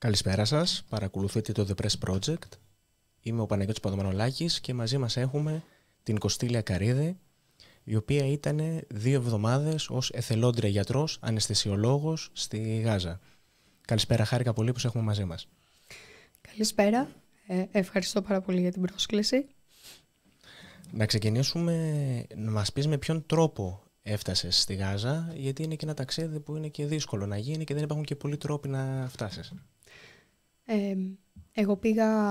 Καλησπέρα σας, παρακολουθείτε το The Press Project. Είμαι ο Παναγιώτης Παδομανολάκης και μαζί μας έχουμε την Κωστήλια Καρίδη, η οποία ήταν δύο εβδομάδες ως εθελόντρια γιατρός, αναισθησιολόγος στη Γάζα. Καλησπέρα, χάρηκα πολύ που σε έχουμε μαζί μας. Καλησπέρα, ε, ευχαριστώ πάρα πολύ για την πρόσκληση. Να ξεκινήσουμε, να μας πεις με ποιον τρόπο έφτασες στη Γάζα, γιατί είναι και ένα ταξίδι που είναι και δύσκολο να γίνει και δεν υπάρχουν και πολλοί τρόποι να φτάσεις εγώ πήγα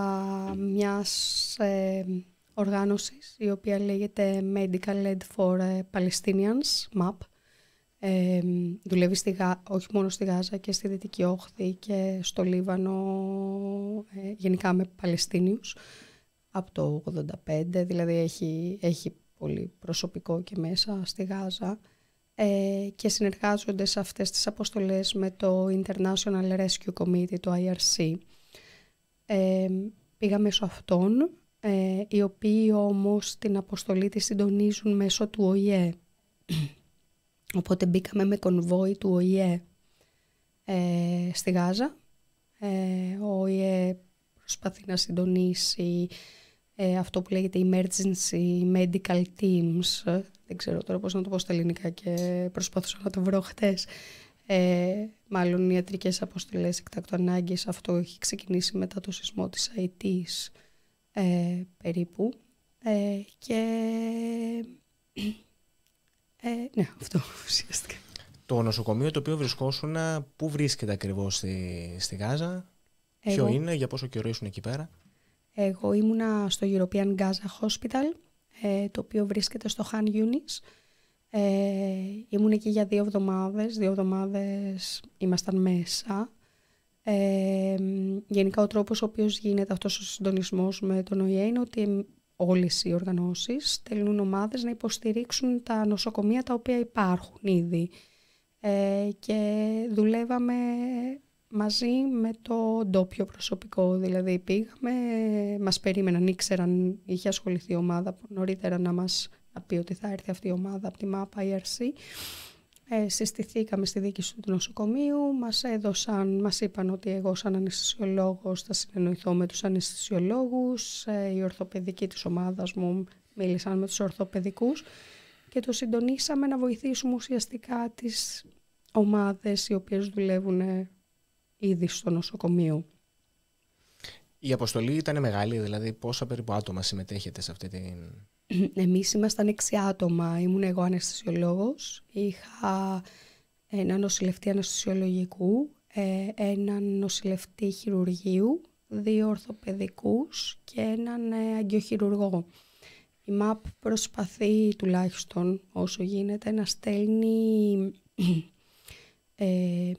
μιας ε, οργάνωσης η οποία λέγεται Medical Aid for ε, Palestinians, MAP. δουλεύει στη όχι μόνο στη Γάζα και στη Δυτική Όχθη και στο Λίβανο ε, γενικά με Παλαιστίνιους από το 85 δηλαδή έχει, έχει πολύ προσωπικό και μέσα στη Γάζα ε, και συνεργάζονται σε αυτές τις αποστολές με το International Rescue Committee, το IRC ε, πήγαμε σε αυτόν, οι οποίοι όμως την αποστολή τη συντονίζουν μέσω του ΟΗΕ. Οπότε μπήκαμε με κονβόι του ΟΗΕ ε, στη Γάζα. Ε, ο ΟΗΕ προσπαθεί να συντονίσει ε, αυτό που λέγεται Emergency Medical Teams. Δεν ξέρω τώρα πώς να το πω στα ελληνικά και προσπαθούσα να το βρω χτες ε, μάλλον ιατρικές αποστολές εκτάκτου ανάγκης. Αυτό έχει ξεκινήσει μετά το σεισμό της Αιτής ε, περίπου. Ε, και... Ε, ναι, αυτό ουσιαστικά. Το νοσοκομείο το οποίο βρισκόσουν, πού βρίσκεται ακριβώς στη, στη Γάζα, ποιο είναι, για πόσο καιρό ήσουν εκεί πέρα. Εγώ ήμουνα στο European Gaza Hospital, το οποίο βρίσκεται στο χαν Yunis ε, ήμουν εκεί για δύο εβδομάδες, δύο εβδομάδες ήμασταν μέσα. Ε, γενικά ο τρόπος ο οποίος γίνεται αυτός ο συντονισμός με τον ΟΗΕ είναι ότι όλες οι οργανώσεις στέλνουν ομάδες να υποστηρίξουν τα νοσοκομεία τα οποία υπάρχουν ήδη. Ε, και δουλεύαμε μαζί με το ντόπιο προσωπικό, δηλαδή πήγαμε, μας περίμεναν, ήξεραν, είχε ασχοληθεί η ομάδα νωρίτερα να μας θα πει ότι θα έρθει αυτή η ομάδα από τη ΜΑΠΑ IRC. Ε, συστηθήκαμε στη διοίκηση του νοσοκομείου, μας έδωσαν, μας είπαν ότι εγώ σαν αναισθησιολόγος θα συνεννοηθώ με τους αναισθησιολόγους, ε, η της ομάδας μου μίλησαν με τους ορθοπαιδικούς και το συντονίσαμε να βοηθήσουμε ουσιαστικά τις ομάδες οι οποίες δουλεύουν ήδη στο νοσοκομείο. Η αποστολή ήταν μεγάλη, δηλαδή πόσα περίπου άτομα συμμετέχετε σε αυτή την Εμείς ήμασταν έξι άτομα. Ήμουν εγώ αναισθησιολόγος. είχα ε, ένα νοσηλευτή αναισθησιολογικού, ε, έναν νοσηλευτή χειρουργείου, δύο ορθοπαιδικούς και έναν ε, αγκιοχειρουργό. Η ΜΑΠ προσπαθεί τουλάχιστον όσο γίνεται να στέλνει ε,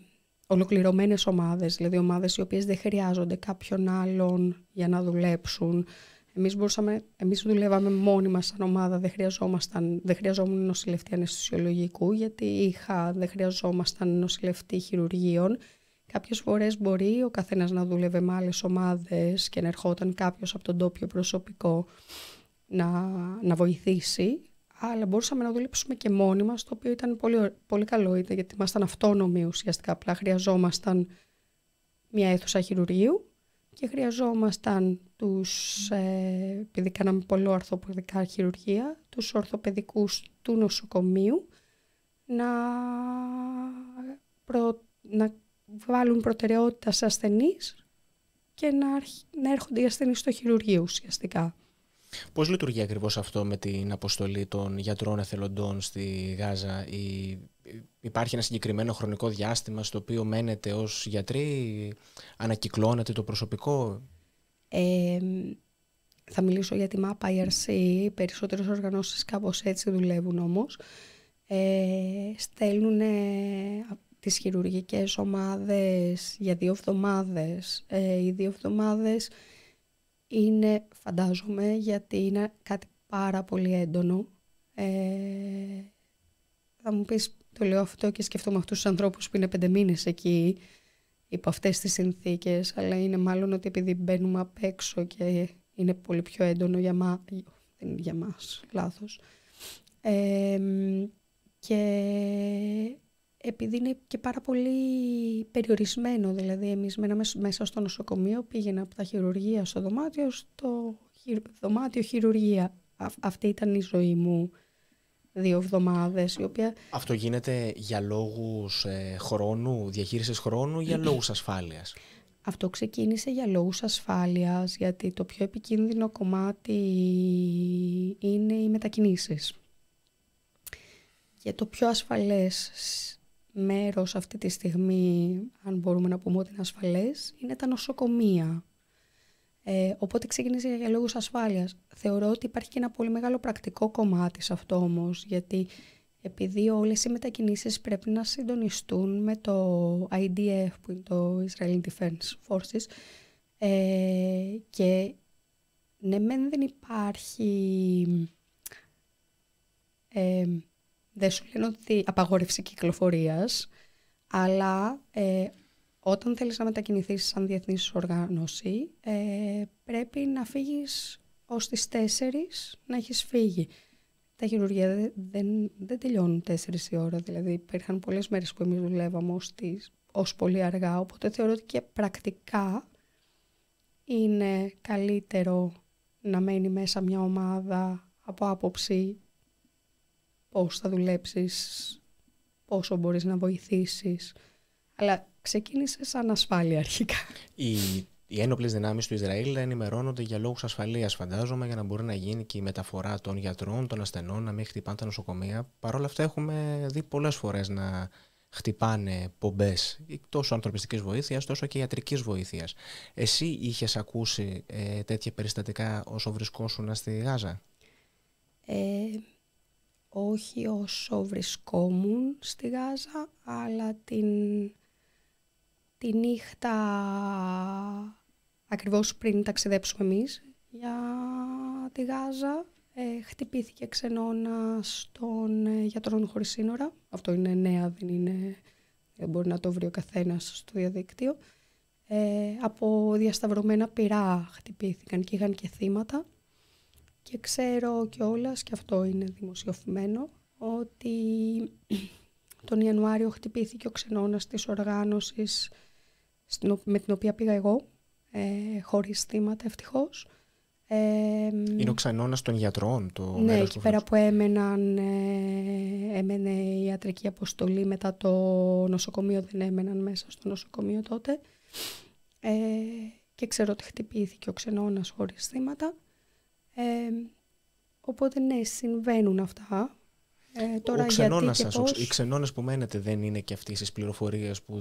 ολοκληρωμένες ομάδες, δηλαδή ομάδες οι οποίες δεν χρειάζονται κάποιον άλλον για να δουλέψουν, Εμείς μπορούσαμε, εμείς δουλεύαμε μόνοι μας σαν ομάδα, δεν, χρειαζόμασταν, δεν χρειαζόμουν νοσηλευτή αναισθησιολογικού, γιατί είχα, δεν χρειαζόμασταν νοσηλευτή χειρουργείων. Κάποιες φορές μπορεί ο καθένας να δούλευε με άλλες ομάδες και να ερχόταν κάποιος από τον τόπιο προσωπικό να, να βοηθήσει, αλλά μπορούσαμε να δουλέψουμε και μόνοι μας, το οποίο ήταν πολύ, πολύ καλό, γιατί ήμασταν αυτόνομοι ουσιαστικά. Απλά χρειαζόμασταν μια αίθουσα χειρουργείου και χρειαζόμασταν τους, επειδή κάναμε πολλό ορθοπαιδικά χειρουργία, τους ορθοπαιδικούς του νοσοκομείου να, βάλουν προτεραιότητα σε ασθενείς και να, να έρχονται οι ασθενείς στο χειρουργείο ουσιαστικά. Πώς λειτουργεί ακριβώς αυτό με την αποστολή των γιατρών εθελοντών στη Γάζα ή υπάρχει ένα συγκεκριμένο χρονικό διάστημα στο οποίο μένετε ως γιατροί, ανακυκλώνετε το προσωπικό. θα μιλήσω για τη ΜΑΠΑ IRC, οι περισσότερες οργανώσεις κάπως έτσι δουλεύουν όμως. Ε, στέλνουν τις χειρουργικές ομάδες για δύο εβδομάδες. Ε, οι δύο εβδομάδες είναι, φαντάζομαι, γιατί είναι κάτι πάρα πολύ έντονο. Ε, θα μου πεις, το λέω αυτό και σκεφτόμαι αυτούς τους ανθρώπους που είναι πέντε μήνες εκεί υπό αυτές τις συνθήκες, αλλά είναι μάλλον ότι επειδή μπαίνουμε απ' έξω και είναι πολύ πιο έντονο για μα... δεν είναι για μας, λάθος. Ε, και επειδή είναι και πάρα πολύ περιορισμένο, δηλαδή εμείς μέναμε μέσα στο νοσοκομείο, πήγαινα από τα χειρουργεία στο δωμάτιο, στο δωμάτιο χειρουργεία. Αυτή ήταν η ζωή μου δύο εβδομάδες. Η οποία... Αυτό γίνεται για λόγους ε, χρόνου, διαχείρισης χρόνου, για λόγους ασφάλειας. Αυτό ξεκίνησε για λόγους ασφάλειας, γιατί το πιο επικίνδυνο κομμάτι είναι οι μετακινήσεις. Και το πιο ασφαλές μέρος αυτή τη στιγμή, αν μπορούμε να πούμε ότι είναι ασφαλές, είναι τα νοσοκομεία. Ε, οπότε ξεκίνησε για λόγους ασφάλειας. Θεωρώ ότι υπάρχει και ένα πολύ μεγάλο πρακτικό κομμάτι σε αυτό όμως, γιατί επειδή όλες οι μετακινήσεις πρέπει να συντονιστούν με το IDF, που είναι το Israeli Defense Forces, ε, και ναι, δεν υπάρχει... Ε, δεν σου λένε ότι απαγόρευση κυκλοφορίας, αλλά ε, όταν θέλεις να μετακινηθείς σαν διεθνής οργάνωση, ε, πρέπει να φύγεις ως τις 4 να έχεις φύγει. Τα χειρουργεία δεν, δεν, τελειώνουν 4 η ώρα, δηλαδή υπήρχαν πολλές μέρες που εμείς δουλεύαμε ως ως πολύ αργά, οπότε θεωρώ ότι και πρακτικά είναι καλύτερο να μένει μέσα μια ομάδα από άποψη πώς θα δουλέψεις, πόσο μπορείς να βοηθήσεις. Αλλά ξεκίνησε σαν ασφάλεια αρχικά. Οι, οι ένοπλες δυνάμεις του Ισραήλ ενημερώνονται για λόγους ασφαλείας, φαντάζομαι, για να μπορεί να γίνει και η μεταφορά των γιατρών, των ασθενών, να μην χτυπάνε τα νοσοκομεία. Παρ' όλα αυτά, έχουμε δει πολλές φορές να χτυπάνε πομπές τόσο ανθρωπιστικής βοήθειας, τόσο και ιατρικής βοήθειας. Εσύ είχες ακούσει ε, τέτοια περιστατικά όσο βρισκόσουν στη Γάζα. Ε, όχι όσο βρισκόμουν στη Γάζα, αλλά την, τη νύχτα ακριβώς πριν ταξιδέψουμε εμείς για τη Γάζα. Ε, χτυπήθηκε ξενώνα στον ε, γιατρόν χωρίς σύνορα. Αυτό είναι νέα, δεν είναι... μπορεί να το βρει ο καθένας στο διαδίκτυο. Ε, από διασταυρωμένα πυρά χτυπήθηκαν και είχαν και θύματα. Και ξέρω κιόλας και αυτό είναι δημοσιοφημένο, ότι τον Ιανουάριο χτυπήθηκε ο ξενώνας της οργάνωσης με την οποία πήγα εγώ, ε, χωρίς θύματα ευτυχώς. είναι ο ξενώνας των γιατρών το Ναι, εκεί πέρα που έμεναν, ε, έμενε η ιατρική αποστολή μετά το νοσοκομείο, δεν έμεναν μέσα στο νοσοκομείο τότε. Ε, και ξέρω ότι χτυπήθηκε ο ξενώνας χωρίς θύματα. Ε, οπότε ναι, συμβαίνουν αυτά. Ε, τώρα ο οι ξενώνες που μένετε δεν είναι και αυτές τις πληροφορίες που,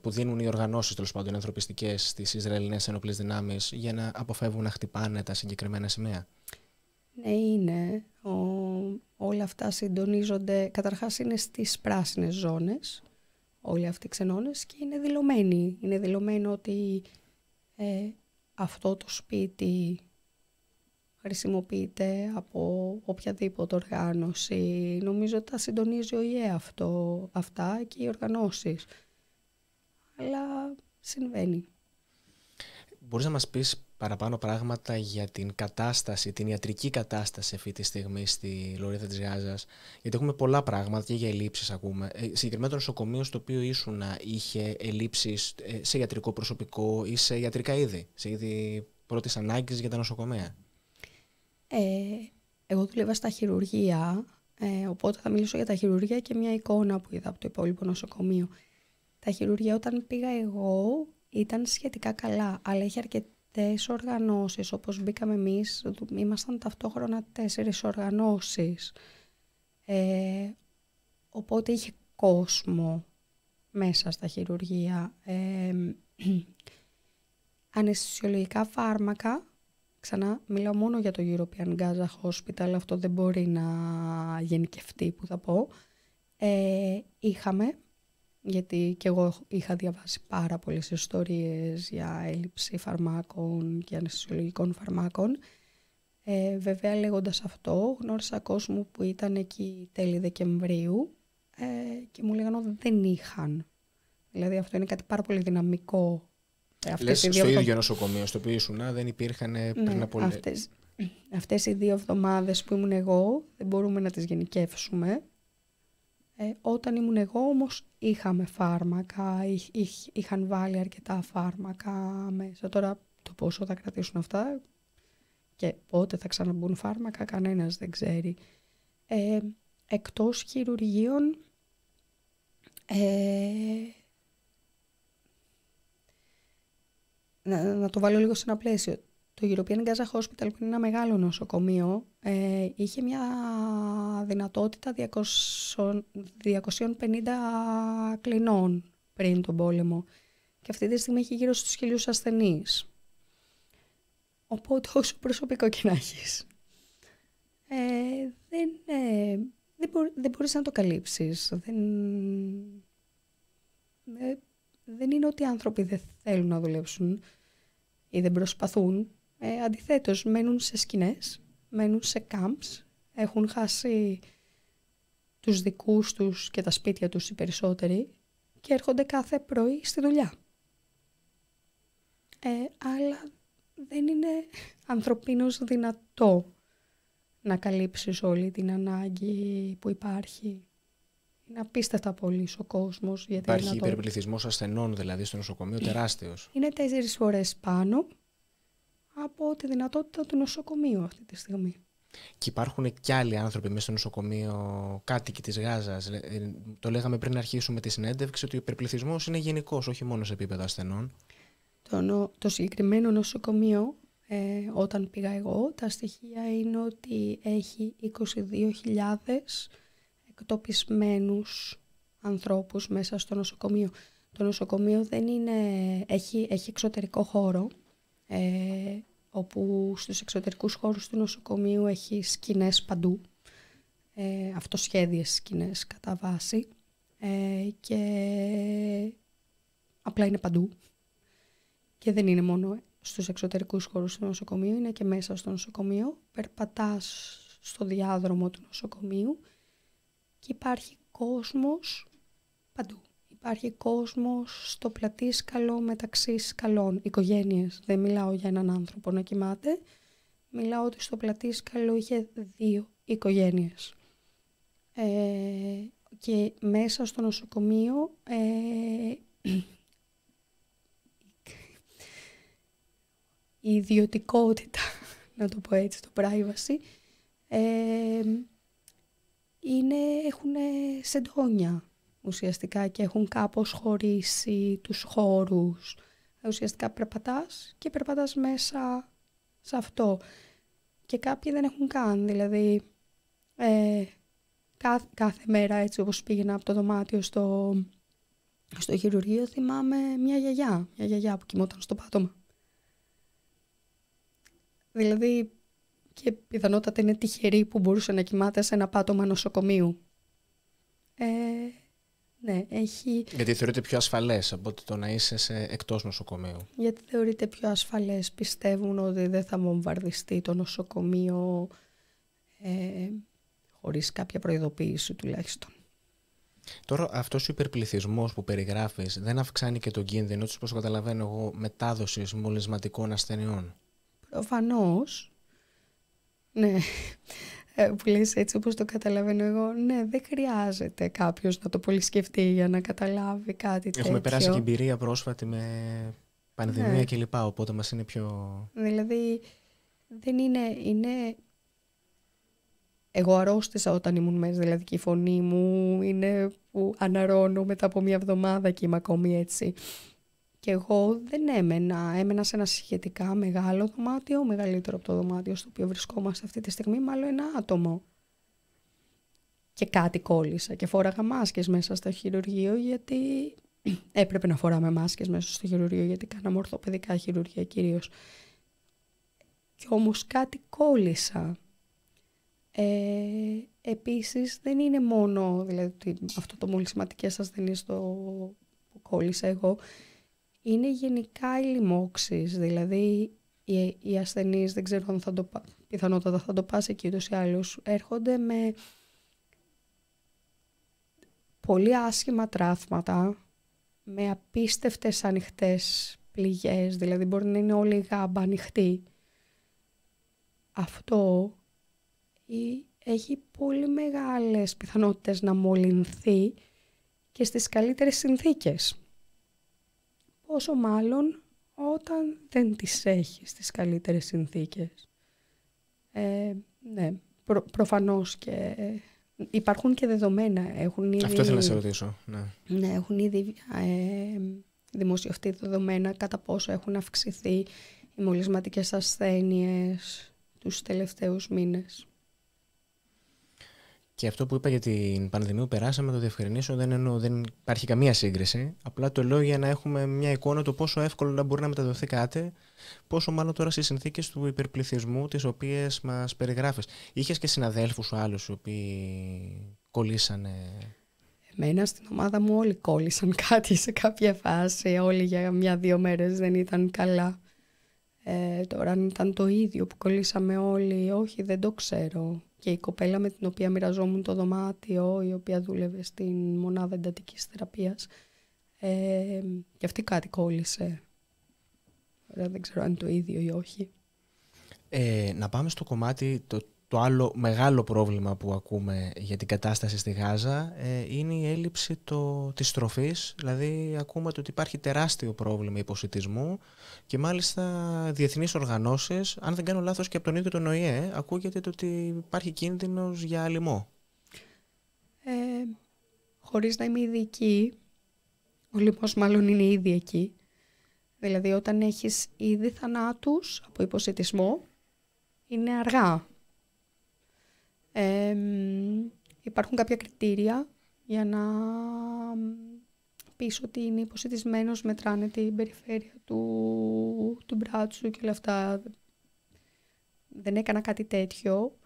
που δίνουν οι οργανώσεις τέλος πάντων ανθρωπιστικέ στι Ισραηλινές Ενοπλέ Δυνάμεις για να αποφεύγουν να χτυπάνε τα συγκεκριμένα σημαία. Ναι, είναι. όλα αυτά συντονίζονται. Καταρχάς είναι στις πράσινες ζώνες, όλοι αυτοί οι ξενώνες και είναι δηλωμένοι. Είναι δηλωμένο ότι ε, αυτό το σπίτι χρησιμοποιείται από οποιαδήποτε οργάνωση. Νομίζω ότι τα συντονίζει ο ΙΕ αυτό, αυτά και οι οργανώσεις. Αλλά συμβαίνει. Μπορείς να μας πεις παραπάνω πράγματα για την κατάσταση, την ιατρική κατάσταση αυτή τη στιγμή στη Λωρίδα της Γάζας, γιατί έχουμε πολλά πράγματα και για ελλείψεις ακούμε. Ε, συγκεκριμένα το νοσοκομείο στο οποίο ήσουν είχε ελλείψεις ε, σε ιατρικό προσωπικό ή σε ιατρικά είδη, σε είδη πρώτης ανάγκης για τα νοσοκομεία. Ε, εγώ δούλευα στα χειρουργεία, ε, οπότε θα μιλήσω για τα χειρουργεία και μια εικόνα που είδα από το υπόλοιπο νοσοκομείο. Τα χειρουργεία όταν πήγα εγώ ήταν σχετικά καλά, αλλά είχε αρκετές οργανώσεις, όπως μπήκαμε εμείς, ήμασταν ταυτόχρονα τέσσερις οργανώσεις. Ε, οπότε είχε κόσμο μέσα στα χειρουργεία. Ε, φάρμακα Ξανά μιλάω μόνο για το European Gaza Hospital, αυτό δεν μπορεί να γενικευτεί που θα πω. Ε, είχαμε, γιατί και εγώ είχα διαβάσει πάρα πολλές ιστορίες για έλλειψη φαρμάκων και αναισθησιολογικών φαρμάκων. Ε, βέβαια λέγοντας αυτό γνώρισα κόσμο που ήταν εκεί τέλη Δεκεμβρίου ε, και μου λέγανε ότι δεν είχαν. Δηλαδή αυτό είναι κάτι πάρα πολύ δυναμικό ε, Λες, στο ίδιο νοσοκομείο στο οποίο ήσουν δεν υπήρχαν ναι, πριν από αυτές, αυτές οι δύο εβδομάδες που ήμουν εγώ δεν μπορούμε να τις γενικεύσουμε. Ε, όταν ήμουν εγώ όμως είχαμε φάρμακα, είχ, είχαν βάλει αρκετά φάρμακα μέσα. Τώρα το πόσο θα κρατήσουν αυτά και πότε θα ξαναμπούν φάρμακα κανένας δεν ξέρει. Ε, εκτός χειρουργείων ε, να, το βάλω λίγο σε ένα πλαίσιο. Το European Gaza Hospital, που είναι ένα μεγάλο νοσοκομείο, ε, είχε μια δυνατότητα 200, 250 κλινών πριν τον πόλεμο. Και αυτή τη στιγμή έχει γύρω στους χιλίους ασθενείς. Οπότε όσο προσωπικό και να έχεις. Ε, δεν, ε, δεν, μπορείς να το καλύψεις. Δεν, ε, δεν είναι ότι οι άνθρωποι δεν θέλουν να δουλέψουν ή δεν προσπαθούν. Ε, αντιθέτως, μένουν σε σκηνές, μένουν σε camps, έχουν χάσει τους δικούς τους και τα σπίτια τους οι περισσότεροι και έρχονται κάθε πρωί στη δουλειά. Ε, αλλά δεν είναι ανθρωπίνως δυνατό να καλύψεις όλη την ανάγκη που υπάρχει είναι απίστευτα πολύς ο κόσμος. Υπάρχει υπερπληθυσμό υπερπληθυσμός ασθενών δηλαδή στο νοσοκομείο ε, τεράστιος. Είναι τέσσερις φορές πάνω από τη δυνατότητα του νοσοκομείου αυτή τη στιγμή. Και υπάρχουν και άλλοι άνθρωποι μέσα στο νοσοκομείο, κάτοικοι της Γάζας. Ε, ε, το λέγαμε πριν αρχίσουμε τη συνέντευξη ότι ο υπερπληθυσμός είναι γενικός, όχι μόνο σε επίπεδο ασθενών. Το, συγκεκριμένο νοσοκομείο, ε, όταν πήγα εγώ, τα στοιχεία είναι ότι έχει 22.000 εκτοπισμένους ανθρώπους μέσα στο νοσοκομείο. Το νοσοκομείο δεν είναι, έχει, έχει εξωτερικό χώρο, ε, όπου στους εξωτερικούς χώρους του νοσοκομείου έχει σκηνές παντού, ε, αυτοσχέδιες σκηνές κατά βάση ε, και απλά είναι παντού και δεν είναι μόνο στους εξωτερικούς χώρους του νοσοκομείου, είναι και μέσα στο νοσοκομείο. Περπατάς στο διάδρομο του νοσοκομείου και υπάρχει κόσμος παντού. Υπάρχει κόσμος στο πλατήσκαλο μεταξύ σκαλών, οικογένειες. Δεν μιλάω για έναν άνθρωπο να κοιμάται. Μιλάω ότι στο πλατήσκαλο είχε δύο οικογένειες. Ε, και μέσα στο νοσοκομείο ε, η ιδιωτικότητα, να το πω έτσι, το privacy, ε, είναι, έχουν σεντόνια ουσιαστικά και έχουν κάπως χωρίσει τους χώρους. Ουσιαστικά περπατάς και περπατάς μέσα σε αυτό. Και κάποιοι δεν έχουν καν, δηλαδή ε, κάθε, μέρα έτσι όπως πήγαινα από το δωμάτιο στο, στο χειρουργείο θυμάμαι μια γιαγιά, μια γιαγιά που κοιμόταν στο πάτωμα. Δηλαδή και πιθανότατα είναι τυχερή που μπορούσε να κοιμάται σε ένα πάτωμα νοσοκομείου. Ε, ναι, έχει... Γιατί θεωρείται πιο ασφαλές από το να είσαι σε εκτός νοσοκομείου. Γιατί θεωρείται πιο ασφαλές. Πιστεύουν ότι δεν θα μομβαρδιστεί το νοσοκομείο ε, χωρίς κάποια προειδοποίηση τουλάχιστον. Τώρα αυτός ο υπερπληθυσμός που περιγράφεις δεν αυξάνει και τον κίνδυνο της, όπως καταλαβαίνω εγώ, μετάδοσης μολυσματικών ασθενειών. Προφανώς, ναι, ε, που λες έτσι όπως το καταλαβαίνω εγώ, ναι, δεν χρειάζεται κάποιος να το πολυσκεφτεί για να καταλάβει κάτι τέτοιο. Έχουμε περάσει και εμπειρία πρόσφατη με πανδημία ναι. κλπ, οπότε μας είναι πιο... Δηλαδή, δεν είναι, είναι... Εγώ αρρώστησα όταν ήμουν μέσα, δηλαδή και η φωνή μου είναι που αναρώνω μετά από μια εβδομάδα και είμαι ακόμη έτσι. Και εγώ δεν έμενα. Έμενα σε ένα σχετικά μεγάλο δωμάτιο, μεγαλύτερο από το δωμάτιο στο οποίο βρισκόμαστε αυτή τη στιγμή, μάλλον ένα άτομο. Και κάτι κόλλησα και φόραγα μάσκες μέσα στο χειρουργείο γιατί έπρεπε να φοράμε μάσκες μέσα στο χειρουργείο γιατί κάναμε ορθοπαιδικά χειρουργία κυρίως. και όμως κάτι κόλλησα. Ε, επίσης δεν είναι μόνο δηλαδή, αυτό το δεν ασθενείς που κόλλησα εγώ είναι γενικά οι δηλαδή οι, οι ασθενείς, δεν ξέρω αν θα το, πιθανότατα θα το πάσει εκεί ούτως ή άλλως, έρχονται με πολύ άσχημα τραύματα, με απίστευτες ανοιχτές πληγές, δηλαδή μπορεί να είναι όλη η γάμπα ανοιχτή. Αυτό έχει πολύ μεγάλες πιθανότητες να μολυνθεί και στις καλύτερες συνθήκες. Πόσο μάλλον όταν δεν τις έχεις στις καλύτερες συνθήκες. Ε, ναι, προφανώς και ε, υπάρχουν και δεδομένα. Έχουν ήδη, Αυτό ήθελα να σε ρωτήσω. Ναι. ναι, έχουν ήδη ε, δημοσιευτεί δεδομένα κατά πόσο έχουν αυξηθεί οι μολυσματικές ασθένειες τους τελευταίους μήνες. Και αυτό που είπα για την πανδημία που περάσαμε, το διευκρινίσω, δεν, εννοώ, δεν υπάρχει καμία σύγκριση. Απλά το λέω για να έχουμε μια εικόνα το πόσο εύκολο να μπορεί να μεταδοθεί κάτι, πόσο μάλλον τώρα στις συνθήκες του υπερπληθυσμού, τις οποίες μας περιγράφεις. Είχες και συναδέλφους σου άλλους, οι οποίοι κολλήσανε. Εμένα στην ομάδα μου όλοι κόλλησαν κάτι σε κάποια φάση. Όλοι για μια-δύο μέρες δεν ήταν καλά. Ε, τώρα αν ήταν το ίδιο που κολλήσαμε όλοι, όχι δεν το ξέρω. Και η κοπέλα με την οποία μοιραζόμουν το δωμάτιο, η οποία δούλευε στην μονάδα εντατικής θεραπείας, ε, και αυτή κάτι κόλλησε. δεν ξέρω αν είναι το ίδιο ή όχι. Ε, να πάμε στο κομμάτι το το άλλο μεγάλο πρόβλημα που ακούμε για την κατάσταση στη Γάζα ε, είναι η έλλειψη το, της τροφής. Δηλαδή ακούμε ότι υπάρχει τεράστιο πρόβλημα υποσυτισμού και μάλιστα διεθνείς οργανώσεις, αν δεν κάνω λάθος και από τον ίδιο τον ΟΗΕ, ακούγεται ότι υπάρχει κίνδυνος για αλημό. Ε, χωρίς να είμαι ειδική, ο λοιμός μάλλον είναι ήδη εκεί. Δηλαδή όταν έχεις ήδη θανάτους από υποσυτισμό, είναι αργά υπάρχουν κάποια κριτήρια για να πεις ότι είναι υποσυντισμένος, μετράνε την περιφέρεια του, του μπράτσου και όλα αυτά. Δεν έκανα κάτι τέτοιο,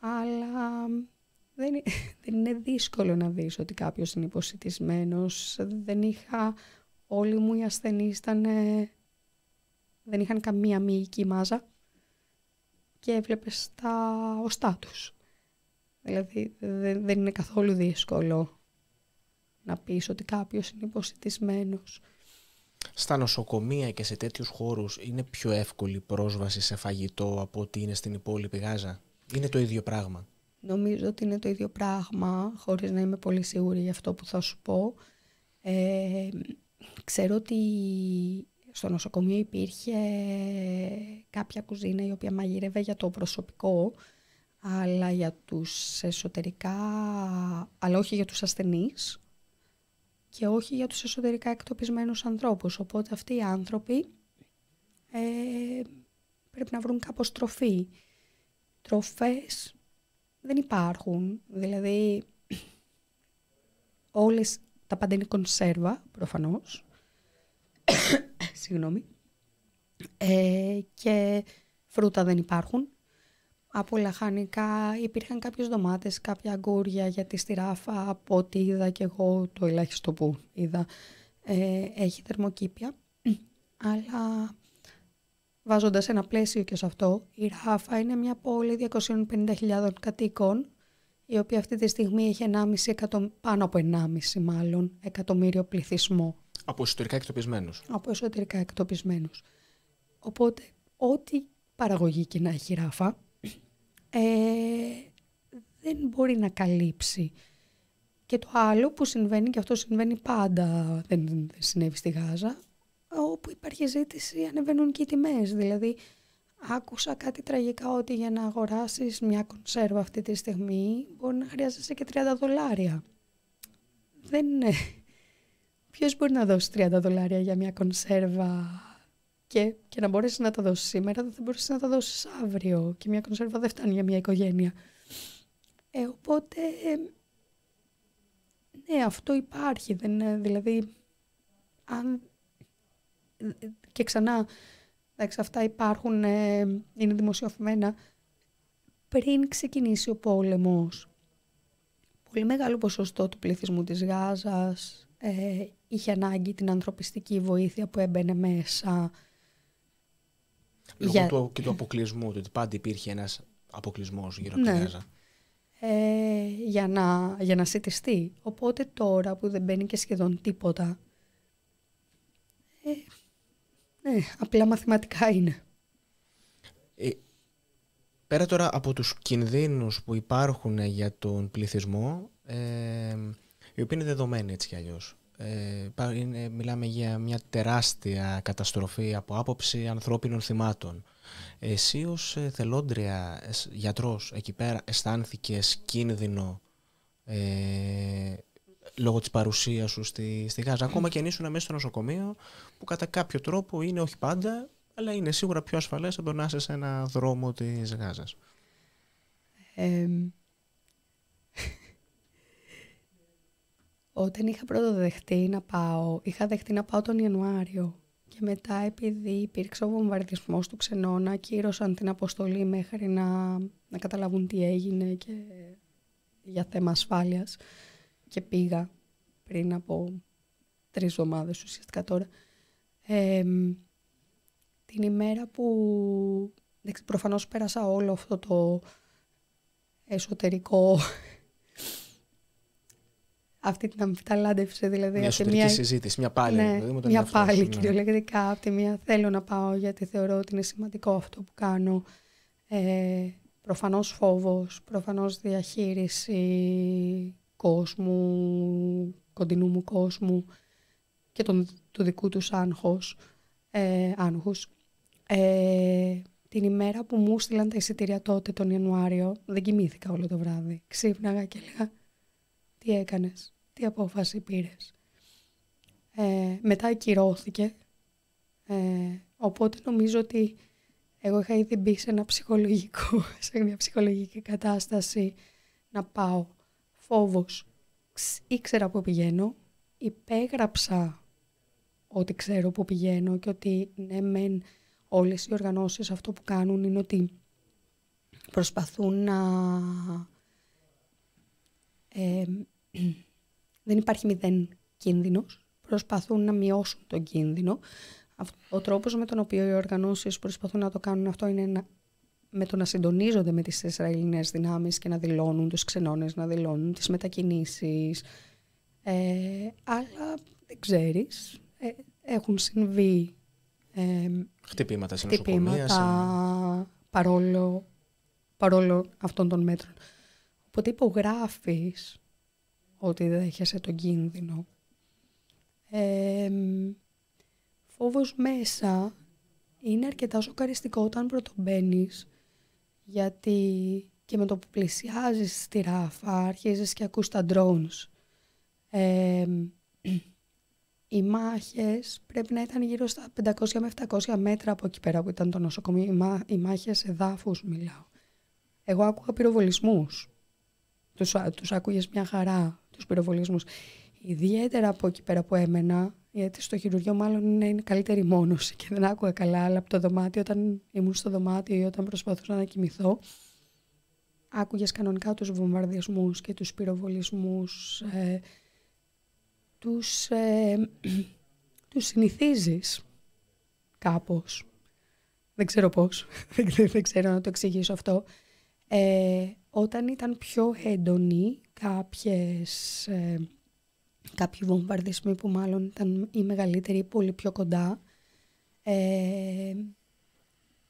αλλά δεν, είναι, δύσκολο να δεις ότι κάποιος είναι υποσυντισμένος. Δεν είχα, όλοι μου οι ασθενείς δεν είχαν καμία μυϊκή μάζα και έβλεπες τα οστά τους. Δηλαδή δεν, είναι καθόλου δύσκολο να πεις ότι κάποιος είναι υποσυτισμένος. Στα νοσοκομεία και σε τέτοιους χώρους είναι πιο εύκολη πρόσβαση σε φαγητό από ότι είναι στην υπόλοιπη Γάζα. Είναι το ίδιο πράγμα. Νομίζω ότι είναι το ίδιο πράγμα, χωρίς να είμαι πολύ σίγουρη για αυτό που θα σου πω. Ε, ξέρω ότι στο νοσοκομείο υπήρχε κάποια κουζίνα η οποία μαγείρευε για το προσωπικό αλλά για τους εσωτερικά, αλλά όχι για τους ασθενείς και όχι για τους εσωτερικά εκτοπισμένους ανθρώπους. Οπότε αυτοί οι άνθρωποι ε, πρέπει να βρουν κάπως τροφή. Τροφές δεν υπάρχουν, δηλαδή όλες τα πάντα είναι κονσέρβα προφανώς, συγγνώμη, ε, και φρούτα δεν υπάρχουν από λαχανικά υπήρχαν κάποιες ντομάτες κάποια αγκούρια γιατί στη ράφα από ό,τι είδα και εγώ το ελάχιστο που είδα ε, έχει θερμοκήπια. Αλλά βάζοντας ένα πλαίσιο και σε αυτό, η ράφα είναι μια πόλη 250.000 κατοίκων η οποία αυτή τη στιγμή έχει 1,5 πάνω από 1,5 μάλλον εκατομμύριο πληθυσμό. Από εσωτερικά εκτοπισμένους. Από εσωτερικά εκτοπισμένους. Οπότε ό,τι παραγωγή και να έχει ράφα ε, δεν μπορεί να καλύψει. Και το άλλο που συμβαίνει, και αυτό συμβαίνει πάντα, δεν, δεν συνέβη στη Γάζα, όπου υπάρχει ζήτηση ανεβαίνουν και οι τιμές. Δηλαδή, άκουσα κάτι τραγικά ότι για να αγοράσεις μια κονσέρβα αυτή τη στιγμή μπορεί να χρειάζεσαι και 30 δολάρια. Δεν είναι. Ποιος μπορεί να δώσει 30 δολάρια για μια κονσέρβα και, και να μπορέσεις να τα δώσεις σήμερα, δεν θα μπορέσεις να τα δώσεις αύριο. Και μια κονσέρβα δεν φτάνει για μια οικογένεια. Ε, οπότε. ναι, αυτό υπάρχει. Δεν, ε, δηλαδή, αν. Ε, και ξανά, εντάξει, αυτά υπάρχουν, ε, είναι δημοσιοφημένα. Πριν ξεκινήσει ο πόλεμος, πολύ μεγάλο ποσοστό του πληθυσμού της Γάζας ε, είχε ανάγκη την ανθρωπιστική βοήθεια που έμπαινε μέσα. Λόγω του, και του αποκλεισμού, ότι πάντα υπήρχε ένας αποκλεισμός γύρω από ναι. την Γάζα. Ε, για, να, για να Οπότε τώρα που δεν μπαίνει και σχεδόν τίποτα, ε, ναι, απλά μαθηματικά είναι. Ε, πέρα τώρα από τους κινδύνους που υπάρχουν για τον πληθυσμό, ε, οι οποίοι είναι δεδομένοι έτσι κι αλλιώς. Ε, μιλάμε για μια τεράστια καταστροφή από άποψη ανθρώπινων θυμάτων. Εσύ ως ε, θελόντρια γιατρός εκεί πέρα αισθάνθηκες κίνδυνο ε, λόγω της παρουσίας σου στη, στη Γάζα. Ακόμα και αν ήσουν μέσα στο νοσοκομείο που κατά κάποιο τρόπο είναι όχι πάντα αλλά είναι σίγουρα πιο ασφαλές από να είσαι σε ένα δρόμο της Γάζας. Ε, Όταν είχα δεχτεί να πάω, είχα δεχτεί να πάω τον Ιανουάριο και μετά επειδή υπήρξε ο βομβαρδισμός του ξενώνα, κύρωσαν την αποστολή μέχρι να, να καταλάβουν τι έγινε και για θέμα ασφάλειας και πήγα πριν από τρεις εβδομάδες ουσιαστικά τώρα. την ημέρα που προφανώς πέρασα όλο αυτό το εσωτερικό αυτή την αμφιταλάντευση δηλαδή. Μια εσωτερική μια... συζήτηση, μια πάλι. Ναι, μια πάλι ναι. κυριολεκτικά. Από τη μία θέλω να πάω γιατί θεωρώ ότι είναι σημαντικό αυτό που κάνω. Ε, προφανώς φόβος, προφανώς διαχείριση κόσμου, κοντινού μου κόσμου και τον, του δικού τους άγχος. Ε, Ε, την ημέρα που μου στείλαν τα εισιτήρια τότε τον Ιανουάριο, δεν κοιμήθηκα όλο το βράδυ. Ξύπναγα και έλεγα τι έκανες τι απόφαση πήρες. Ε, μετά ακυρώθηκε, ε, οπότε νομίζω ότι εγώ είχα ήδη μπει σε, ένα ψυχολογικό, σε μια ψυχολογική κατάσταση να πάω. Φόβος. Ήξερα που πηγαίνω, υπέγραψα ότι ξέρω που πηγαίνω και ότι ναι μεν όλες οι οργανώσεις αυτό που κάνουν είναι ότι προσπαθούν να ε, δεν υπάρχει μηδέν κίνδυνος. Προσπαθούν να μειώσουν τον κίνδυνο. Ο τρόπος με τον οποίο οι οργανώσεις προσπαθούν να το κάνουν αυτό είναι να, με το να συντονίζονται με τις Ισραηλινέ δυνάμεις και να δηλώνουν τους ξενώνες να δηλώνουν τις μετακινήσεις. Ε, αλλά δεν ξέρεις, ε, έχουν συμβεί χτυπήματα, σε χτυπήματα παρόλο, παρόλο αυτών των μέτρων. Οπότε υπογράφεις ότι δέχεσαι τον κίνδυνο. Ε, φόβος μέσα είναι αρκετά σοκαριστικό όταν πρωτομπαίνεις, γιατί και με το που πλησιάζεις στη ράφα αρχίζεις και ακούς τα drones. Ε, οι μάχες πρέπει να ήταν γύρω στα 500 με 700 μέτρα από εκεί πέρα που ήταν το νοσοκομείο. Οι, μά, οι μιλάω. Εγώ άκουγα πυροβολισμούς. Τους, τους άκουγες μια χαρά, τους πυροβολισμούς. Ιδιαίτερα από εκεί πέρα που έμενα, γιατί στο χειρουργείο μάλλον είναι, είναι καλύτερη μόνωση και δεν άκουγα καλά, αλλά από το δωμάτιο, όταν ήμουν στο δωμάτιο ή όταν προσπαθούσα να κοιμηθώ, άκουγες κανονικά τους βομβαρδισμούς και τους πυροβολισμούς, ε, τους, ε, τους συνηθίζεις κάπως. Δεν ξέρω πώς, δεν ξέρω να το εξηγήσω αυτό. Ε, όταν ήταν πιο έντονοι κάποιες, ε, κάποιοι βομβαρδισμοί που μάλλον ήταν οι μεγαλύτεροι ή πολύ πιο κοντά, ε,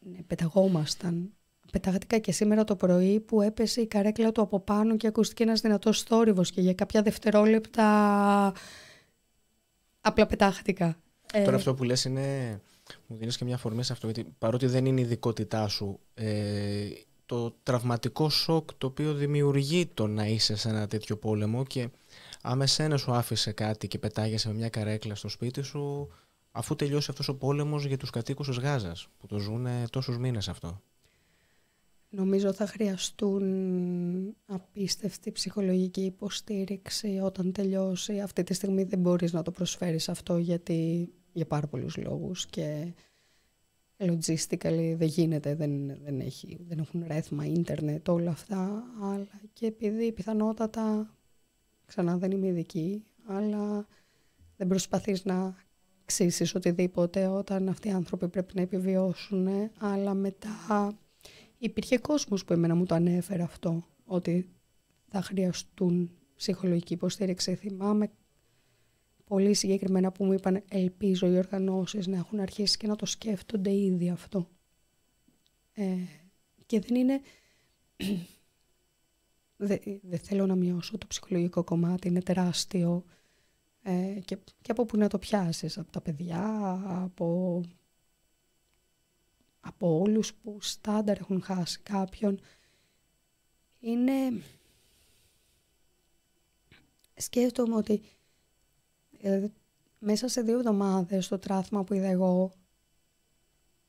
ναι, πεταγόμασταν. Πετάχτηκα και σήμερα το πρωί που έπεσε η καρέκλα του από πάνω και ακούστηκε ένας δυνατός θόρυβος και για κάποια δευτερόλεπτα απλά πετάχτηκα. Ε, Τώρα αυτό που λες είναι... Μου δίνεις και μια αφορμή σε αυτό, γιατί παρότι δεν είναι η ειδικότητά σου, ε, το τραυματικό σοκ το οποίο δημιουργεί το να είσαι σε ένα τέτοιο πόλεμο και άμεσα ένας σου άφησε κάτι και πετάγεσαι με μια καρέκλα στο σπίτι σου αφού τελειώσει αυτός ο πόλεμος για τους κατοίκους της Γάζας που το ζουν τόσους μήνες αυτό. Νομίζω θα χρειαστούν απίστευτη ψυχολογική υποστήριξη όταν τελειώσει. Αυτή τη στιγμή δεν μπορείς να το προσφέρεις αυτό γιατί για πάρα πολλούς λόγους logistically ε, δεν γίνεται, δεν, δεν, έχει, δεν έχουν ρέθμα, ίντερνετ, όλα αυτά, αλλά και επειδή πιθανότατα, ξανά δεν είμαι ειδική, αλλά δεν προσπαθείς να ξύσεις οτιδήποτε όταν αυτοί οι άνθρωποι πρέπει να επιβιώσουν, αλλά μετά υπήρχε κόσμος που εμένα μου το ανέφερε αυτό, ότι θα χρειαστούν ψυχολογική υποστήριξη. Θυμάμαι πολύ συγκεκριμένα που μου είπαν ελπίζω οι οργανώσεις να έχουν αρχίσει και να το σκέφτονται ήδη αυτό. Ε, και δεν είναι... δεν δε θέλω να μειώσω το ψυχολογικό κομμάτι, είναι τεράστιο. Ε, και, και από πού να το πιάσεις, από τα παιδιά, από, από όλους που στάνταρ έχουν χάσει κάποιον. Είναι... Σκέφτομαι ότι Δηλαδή, μέσα σε δύο εβδομάδες το τράθμα που είδα εγώ,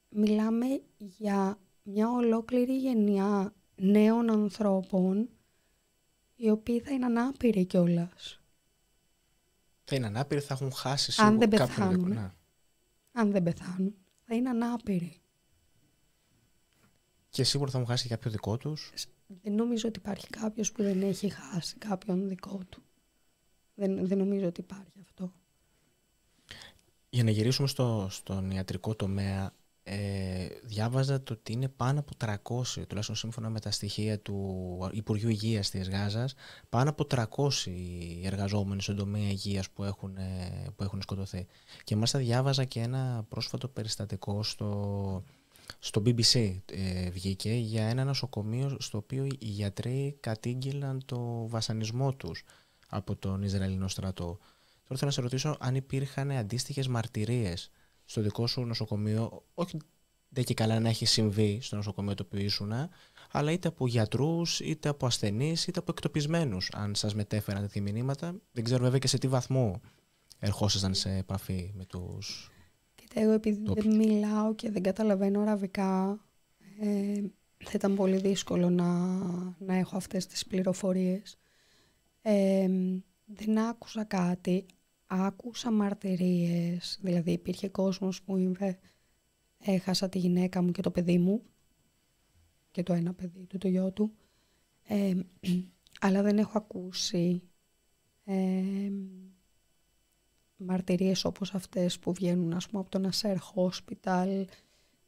μιλάμε για μια ολόκληρη γενιά νέων ανθρώπων οι οποίοι θα είναι ανάπηροι κιόλας. Θα είναι ανάπηροι, θα έχουν χάσει σίγουρα Αν δεν πεθάνουν. Ναι. Αν δεν πεθάνουν, θα είναι ανάπηροι. Και σίγουρα θα έχουν χάσει κάποιο δικό τους. Δεν νομίζω ότι υπάρχει κάποιος που δεν έχει χάσει κάποιον δικό του. Δεν, δεν νομίζω ότι υπάρχει αυτό. Για να γυρίσουμε στο, στον ιατρικό τομέα, ε, διάβαζα το ότι είναι πάνω από 300, τουλάχιστον σύμφωνα με τα στοιχεία του Υπουργείου Υγείας της Γάζας, πάνω από 300 οι εργαζόμενοι στον τομέα υγείας που έχουν, ε, που έχουν σκοτωθεί. Και μάλιστα διάβαζα και ένα πρόσφατο περιστατικό στο, στο BBC ε, βγήκε για ένα νοσοκομείο στο οποίο οι γιατροί κατήγγειλαν το βασανισμό τους από τον Ισραηλινό στρατό. Τώρα θέλω να σε ρωτήσω αν υπήρχαν αντίστοιχες μαρτυρίες στο δικό σου νοσοκομείο, όχι δεν και καλά να έχει συμβεί στο νοσοκομείο το οποίο ήσουν, αλλά είτε από γιατρούς, είτε από ασθενείς, είτε από εκτοπισμένους, αν σας μετέφεραν τέτοια μηνύματα. Δεν ξέρω βέβαια και σε τι βαθμό ερχόσασταν σε επαφή με τους. Κοίτα, εγώ επειδή δεν μιλάω και δεν καταλαβαίνω αραβικά, ε, θα ήταν πολύ δύσκολο να, να έχω αυτές τις πληροφορίες δεν άκουσα κάτι, άκουσα μαρτυρίες, δηλαδή υπήρχε κόσμος που είπε έχασα τη γυναίκα μου και το παιδί μου και το ένα παιδί του, το γιο του, αλλά δεν έχω ακούσει ε, μαρτυρίες όπως αυτές που βγαίνουν ας πούμε από το Νασέρ Χοσπιτάλ.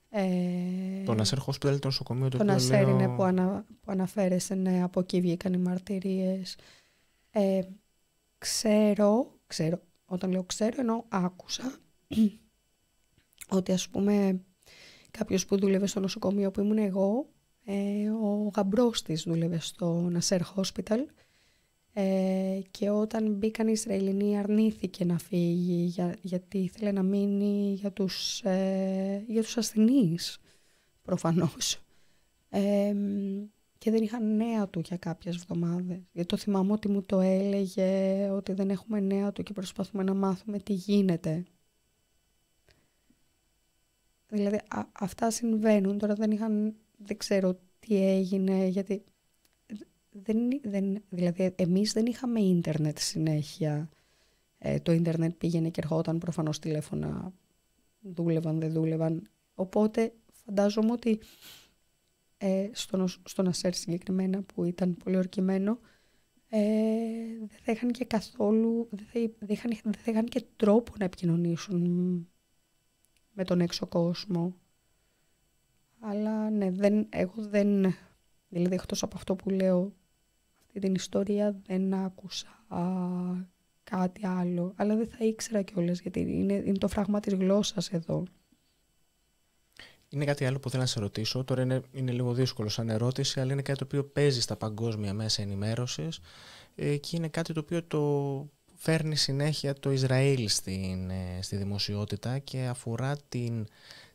Ε, το Νασέρ Hospital το νοσοκομείο το, το Νασέρ είναι που, ανα, αναφέρεσαι, ναι, από εκεί βγήκαν οι μαρτυρίες ε, ξέρω, ξέρω, όταν λέω ξέρω ενώ άκουσα ότι ας πούμε κάποιος που δούλευε στο νοσοκομείο που ήμουν εγώ, ε, ο γαμπρός της δούλευε στο Nasser Hospital ε, και όταν μπήκαν οι Ισραηλινοί αρνήθηκε να φύγει γιατί ήθελε να μείνει για τους, ε, για τους ασθενείς προφανώς. Ε, και δεν είχα νέα του για κάποιες εβδομάδες. Γιατί το θυμάμαι ότι μου το έλεγε ότι δεν έχουμε νέα του και προσπαθούμε να μάθουμε τι γίνεται. Δηλαδή αυτά συμβαίνουν, τώρα δεν είχαν, δεν ξέρω τι έγινε, γιατί δεν, δεν, δηλαδή εμείς δεν είχαμε ίντερνετ συνέχεια. Ε, το ίντερνετ πήγαινε και ερχόταν, προφανώς τηλέφωνα δούλευαν, δεν δούλευαν. Οπότε φαντάζομαι ότι ε, στον, στον Ασέρ συγκεκριμένα που ήταν πολύ ορκημένο ε, δεν θα είχαν και καθόλου δεν θα, δεν είχαν, και τρόπο να επικοινωνήσουν με τον έξω κόσμο αλλά ναι δεν, εγώ δεν δηλαδή εκτός από αυτό που λέω αυτή την ιστορία δεν άκουσα κάτι άλλο αλλά δεν θα ήξερα κιόλας γιατί είναι, είναι το φράγμα της γλώσσας εδώ είναι κάτι άλλο που θέλω να σε ρωτήσω. Τώρα είναι, λίγο δύσκολο σαν ερώτηση, αλλά είναι κάτι το οποίο παίζει στα παγκόσμια μέσα ενημέρωσης ε, και είναι κάτι το οποίο το φέρνει συνέχεια το Ισραήλ στην, ε, στη δημοσιότητα και αφορά την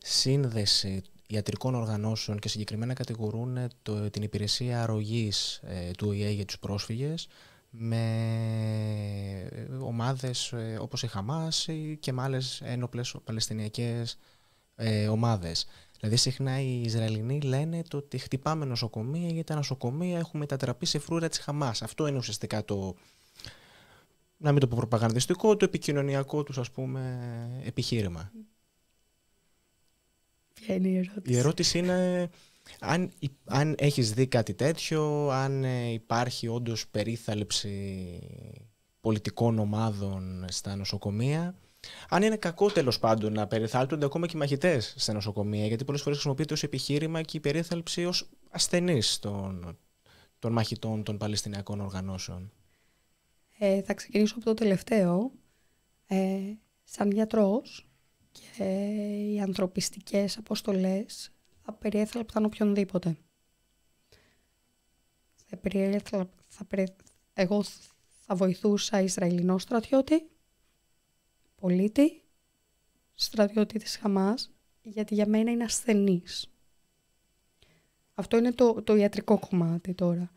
σύνδεση ιατρικών οργανώσεων και συγκεκριμένα κατηγορούν ε, το, την υπηρεσία αρρωγής του ΟΗΕ για τους πρόσφυγες με ομάδες όπως η Χαμάς και με άλλες ένοπλες παλαιστινιακές ε, ομάδες. Δηλαδή, συχνά οι Ισραηλινοί λένε το ότι χτυπάμε νοσοκομεία γιατί τα νοσοκομεία έχουν μετατραπεί σε φρούρα της Χαμάς. Αυτό είναι ουσιαστικά το. Να μην το πω προπαγανδιστικό, το επικοινωνιακό τους ας πούμε επιχείρημα. Ποια είναι η ερώτηση. Η ερώτηση είναι αν, αν έχεις δει κάτι τέτοιο, αν ε, υπάρχει όντως περίθαλψη πολιτικών ομάδων στα νοσοκομεία, αν είναι κακό τέλος πάντων να περιθάλπτονται ακόμα και οι μαχητές στα νοσοκομεία, γιατί πολλές φορές χρησιμοποιείται ως επιχείρημα και η περίθαλψη ως ασθενής των, των μαχητών των Παλαιστινιακών οργανώσεων. Ε, θα ξεκινήσω από το τελευταίο. Ε, σαν γιατρός και οι ανθρωπιστικές αποστολές θα περιέθαλπταν οποιονδήποτε. Θα θα Εγώ θα βοηθούσα Ισραηλινό στρατιώτη, πολίτη, στρατιώτης της Χαμάς, γιατί για μένα είναι ασθενής. Αυτό είναι το, το ιατρικό κομμάτι τώρα.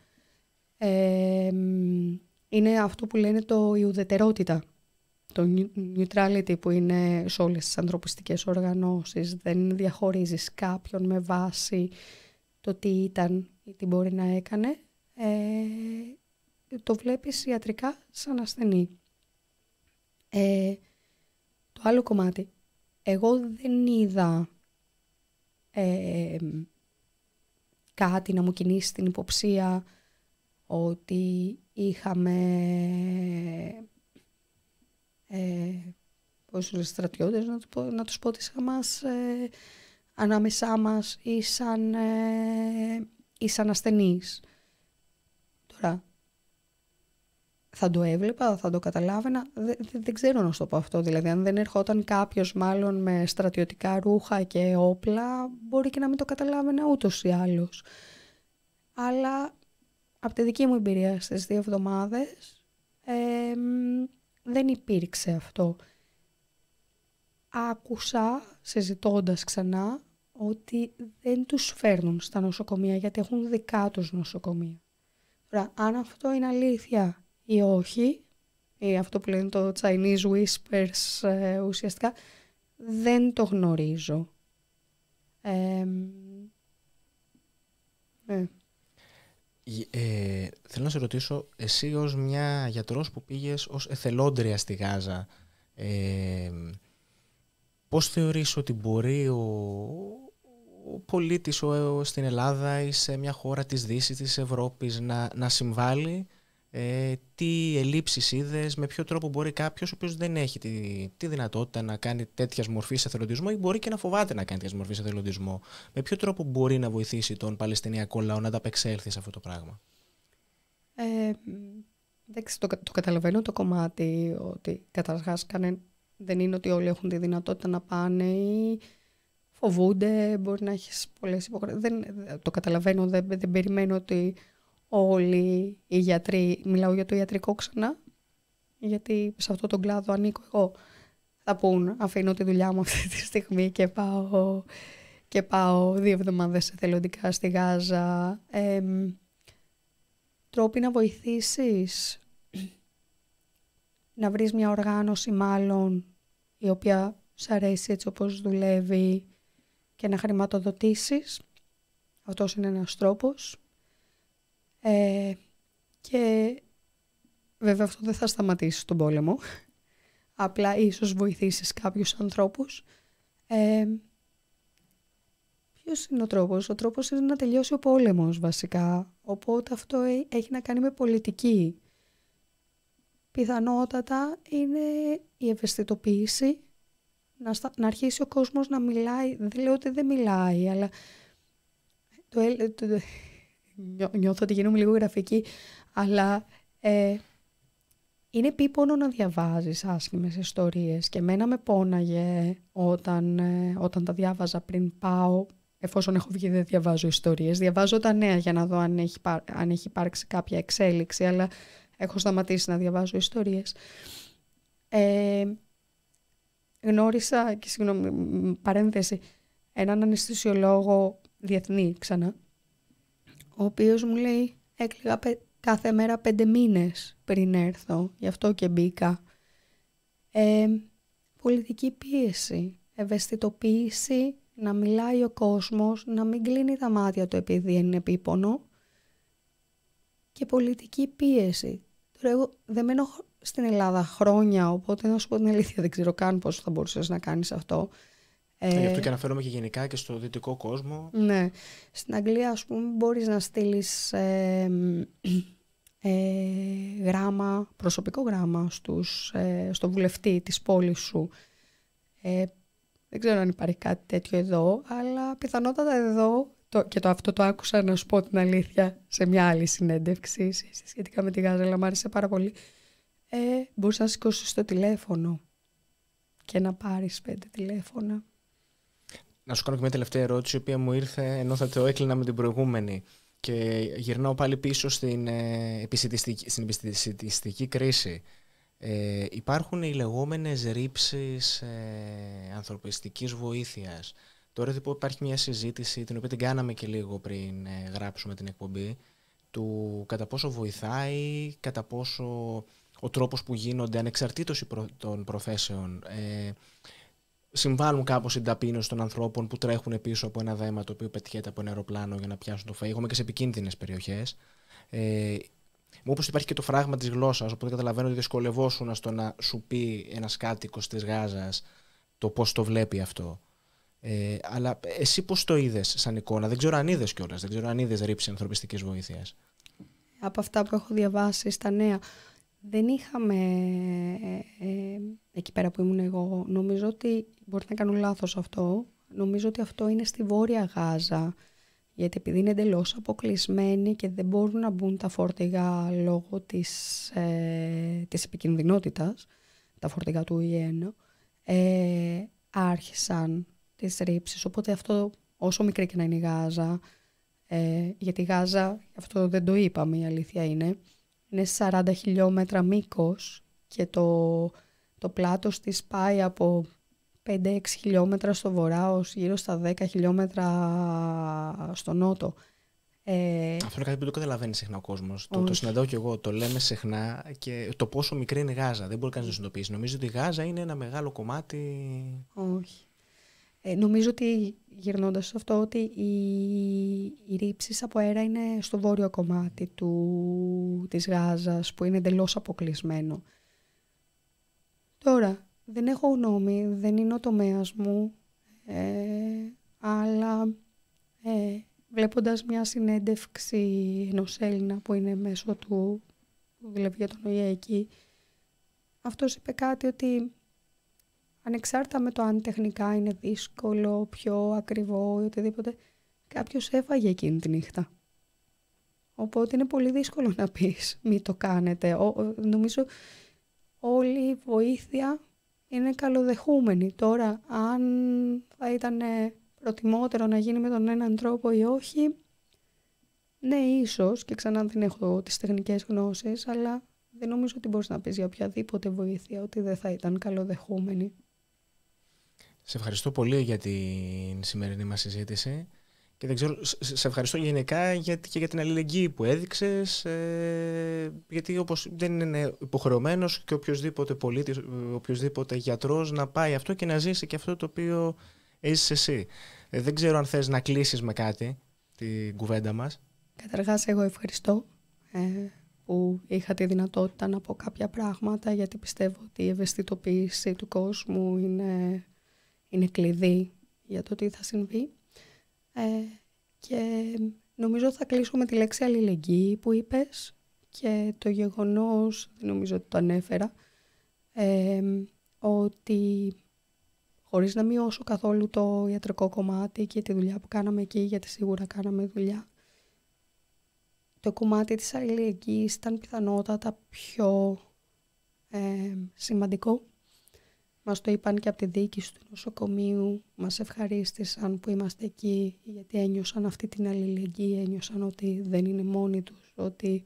είναι αυτό που λένε το ιουδετερότητα. Το neutrality που είναι σε όλες τις ανθρωπιστικές οργανώσεις. Δεν διαχωρίζεις κάποιον με βάση το τι ήταν ή τι μπορεί να έκανε. Ε, το βλέπεις ιατρικά σαν ασθενή. Ε, το άλλο κομμάτι, εγώ δεν είδα ε, κάτι να μου κινήσει την υποψία ότι είχαμε ε, στρατιώτες, να, το, να τους πω ότι Χαμάς, ε, ανάμεσά μας ή σαν, ε, σαν ασθενείς. Τώρα, θα το έβλεπα, θα το καταλάβαινα. Δεν, δεν ξέρω να σου το πω αυτό. Δηλαδή, αν δεν ερχόταν κάποιος μάλλον με στρατιωτικά ρούχα και όπλα, μπορεί και να μην το καταλάβαινα ούτως ή άλλως. Αλλά από τη δική μου εμπειρία στις δύο εβδομάδες δεν υπήρξε αυτό. Άκουσα, συζητώντας ξανά, ότι δεν τους φέρνουν στα νοσοκομεία γιατί έχουν δικά τους νοσοκομεία. αν αυτό είναι αλήθεια ή όχι, ή αυτό που λένε το Chinese whispers ε, ουσιαστικά, δεν το γνωρίζω. Ναι. Ε, θέλω να σε ρωτήσω, εσύ ως μια γιατρός που πήγες ως εθελόντρια στη Γάζα, ε, πώς θεωρείς ότι μπορεί ο, ο πολίτης στην Ελλάδα ή σε μια χώρα της Δύσης, της Ευρώπης να, να συμβάλλει ε, τι ελλείψεις είδες, με ποιο τρόπο μπορεί κάποιος ο οποίος δεν έχει τη, τη δυνατότητα να κάνει τέτοιας μορφής εθελοντισμό ή μπορεί και να φοβάται να κάνει τέτοια μορφής εθελοντισμό. Με ποιο τρόπο μπορεί να βοηθήσει τον Παλαιστινιακό λαό να ανταπεξέλθει σε αυτό το πράγμα. Ε, εντάξει, το, το καταλαβαίνω το κομμάτι ότι καταρχάς δεν είναι ότι όλοι έχουν τη δυνατότητα να πάνε ή φοβούνται, μπορεί να έχεις πολλές υποχρεώσει. Ε, το καταλαβαίνω, δεν, δεν περιμένω ότι όλοι οι γιατροί, μιλάω για το ιατρικό ξανά, γιατί σε αυτό τον κλάδο ανήκω εγώ, θα πούν αφήνω τη δουλειά μου αυτή τη στιγμή και πάω, και πάω δύο εβδομάδες εθελοντικά στη Γάζα. Ε, τρόποι να βοηθήσεις, να βρεις μια οργάνωση μάλλον η οποία σ' αρέσει έτσι όπως δουλεύει και να χρηματοδοτήσεις. Αυτός είναι ένας τρόπος. Ε, και βέβαια αυτό δεν θα σταματήσει τον πόλεμο. Απλά ίσως βοηθήσεις κάποιους ανθρώπους. Ε, Ποιος είναι ο τρόπος Ο τρόπος είναι να τελειώσει ο πόλεμος βασικά. Οπότε αυτό έχει να κάνει με πολιτική. Πιθανότατα είναι η ευαισθητοποίηση, να, να αρχίσει ο κόσμος να μιλάει. Δεν λέω ότι δεν μιλάει, αλλά το, το, νιώθω ότι γίνομαι λίγο γραφική, αλλά ε, είναι επίπονο να διαβάζεις άσχημες ιστορίες και μένα με πόναγε όταν, ε, όταν τα διάβαζα πριν πάω εφόσον έχω βγει δεν διαβάζω ιστορίες. Διαβάζω τα νέα για να δω αν έχει, αν έχει υπάρξει κάποια εξέλιξη, αλλά έχω σταματήσει να διαβάζω ιστορίες. Ε, γνώρισα, και συγγνώμη, παρένθεση, έναν αναισθησιολόγο διεθνή ξανά, ο οποίος μου λέει έκλειγα κάθε μέρα πέντε μήνες πριν έρθω, γι' αυτό και μπήκα. Ε, πολιτική πίεση, ευαισθητοποίηση, να μιλάει ο κόσμος, να μην κλείνει τα μάτια του επειδή είναι επίπονο και πολιτική πίεση. Τώρα εγώ δεν μένω στην Ελλάδα χρόνια, οπότε να σου πω την αλήθεια δεν ξέρω καν πώς θα μπορούσες να κάνεις αυτό. Ε, γι' αυτό και αναφέρομαι και γενικά και στο δυτικό κόσμο. Ναι. Στην Αγγλία, ας πούμε, μπορείς να στείλεις ε, γράμμα, προσωπικό γράμμα στους, ε, στο βουλευτή της πόλης σου. Ε, δεν ξέρω αν υπάρχει κάτι τέτοιο εδώ, αλλά πιθανότατα εδώ, το, και το, αυτό το άκουσα να σου πω την αλήθεια σε μια άλλη συνέντευξη σχετικά με τη Γάζα, αλλά μου άρεσε πάρα πολύ, ε, μπορείς να σηκώσεις το τηλέφωνο και να πάρεις πέντε τηλέφωνα να σου κάνω και μια τελευταία ερώτηση, η οποία μου ήρθε ενώ θα το έκλεινα με την προηγούμενη. Και γυρνάω πάλι πίσω στην ε, επιστημιστική, κρίση. Ε, υπάρχουν οι λεγόμενες ρήψεις ε, ανθρωπιστικής βοήθειας. Τώρα δηλαδή υπάρχει μια συζήτηση, την οποία την κάναμε και λίγο πριν ε, γράψουμε την εκπομπή, του κατά πόσο βοηθάει, κατά πόσο ο τρόπος που γίνονται, ανεξαρτήτως των προθέσεων, ε, συμβάλλουν κάπως στην ταπείνωση των ανθρώπων που τρέχουν πίσω από ένα δέμα το οποίο πετιέται από ένα αεροπλάνο για να πιάσουν το φαίγωμα και σε επικίνδυνες περιοχές. Ε, Όπως υπάρχει και το φράγμα της γλώσσας, οπότε καταλαβαίνω ότι δυσκολευόσουν στο να σου πει ένας κάτοικος της Γάζας το πώς το βλέπει αυτό. Ε, αλλά εσύ πώς το είδες σαν εικόνα, δεν ξέρω αν είδες κιόλας, δεν ξέρω αν είδες ρήψη ανθρωπιστικής βοήθειας. Από αυτά που έχω διαβάσει στα νέα, δεν είχαμε ε, ε, εκεί πέρα που ήμουν εγώ. Νομίζω ότι μπορεί να κάνω λάθος αυτό. Νομίζω ότι αυτό είναι στη Βόρεια Γάζα. Γιατί επειδή είναι εντελώς αποκλεισμένοι και δεν μπορούν να μπουν τα φορτηγά λόγω της, ε, της επικινδυνότητας, τα φορτηγά του ΙΕΝ, ε, άρχισαν τις ρήψεις. Οπότε αυτό, όσο μικρή και να είναι η Γάζα, ε, γιατί η Γάζα, αυτό δεν το είπαμε, η αλήθεια είναι, είναι 40 χιλιόμετρα μήκος και το, το πλάτος της πάει από 5-6 χιλιόμετρα στο βορρά ως γύρω στα 10 χιλιόμετρα στο νότο. Ε... Αυτό είναι κάτι που το καταλαβαίνει συχνά ο κόσμος. Το, το συναντάω και εγώ, το λέμε συχνά και το πόσο μικρή είναι η Γάζα. Δεν μπορεί κανείς να το συνειδητοποιήσει. Νομίζω ότι η Γάζα είναι ένα μεγάλο κομμάτι. Όχι. Ε, νομίζω ότι γυρνώντας σε αυτό ότι οι, οι από αέρα είναι στο βόρειο κομμάτι του, της Γάζας που είναι εντελώς αποκλεισμένο. Τώρα, δεν έχω γνώμη, δεν είναι ο τομέας μου, ε, αλλά ε, βλέποντας μια συνέντευξη ενός Έλληνα που είναι μέσω του, που δουλεύει για τον ΟΗΕ εκεί, αυτός είπε κάτι ότι ανεξάρτητα με το αν τεχνικά είναι δύσκολο, πιο ακριβό ή οτιδήποτε, κάποιος έφαγε εκείνη τη νύχτα. Οπότε είναι πολύ δύσκολο να πεις μη το κάνετε. Ο, νομίζω όλη η βοήθεια είναι καλοδεχούμενη. Τώρα αν θα ήταν προτιμότερο να γίνει με τον έναν τρόπο ή όχι, ναι ίσως και ξανά δεν έχω τις τεχνικές γνώσεις, αλλά δεν νομίζω ότι μπορείς να πεις για οποιαδήποτε βοήθεια ότι δεν θα ήταν καλοδεχούμενη. Σε ευχαριστώ πολύ για την σημερινή μας συζήτηση. Και δεν ξέρω, σε ευχαριστώ γενικά και για την αλληλεγγύη που έδειξες, ε, γιατί όπως δεν είναι υποχρεωμένος και οποιοδήποτε πολίτης, ε, οποιοδήποτε γιατρός να πάει αυτό και να ζήσει και αυτό το οποίο είσαι εσύ. Ε, δεν ξέρω αν θες να κλείσεις με κάτι την κουβέντα μας. Καταρχάς εγώ ευχαριστώ ε, που είχα τη δυνατότητα να πω κάποια πράγματα γιατί πιστεύω ότι η ευαισθητοποίηση του κόσμου είναι είναι κλειδί για το τι θα συμβεί. Ε, και νομίζω θα κλείσω με τη λέξη αλληλεγγύη που είπες και το γεγονός, νομίζω ότι το ανέφερα, ε, ότι χωρίς να μειώσω καθόλου το ιατρικό κομμάτι και τη δουλειά που κάναμε εκεί, γιατί σίγουρα κάναμε δουλειά, το κομμάτι της αλληλεγγύης ήταν πιθανότατα πιο ε, σημαντικό μας το είπαν και από τη διοίκηση του νοσοκομείου, μας ευχαρίστησαν που είμαστε εκεί, γιατί ένιωσαν αυτή την αλληλεγγύη, ένιωσαν ότι δεν είναι μόνοι τους, ότι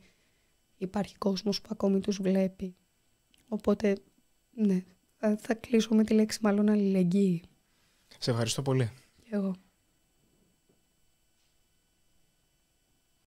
υπάρχει κόσμος που ακόμη τους βλέπει. Οπότε, ναι, θα κλείσω με τη λέξη μάλλον αλληλεγγύη. Σε ευχαριστώ πολύ. Και εγώ.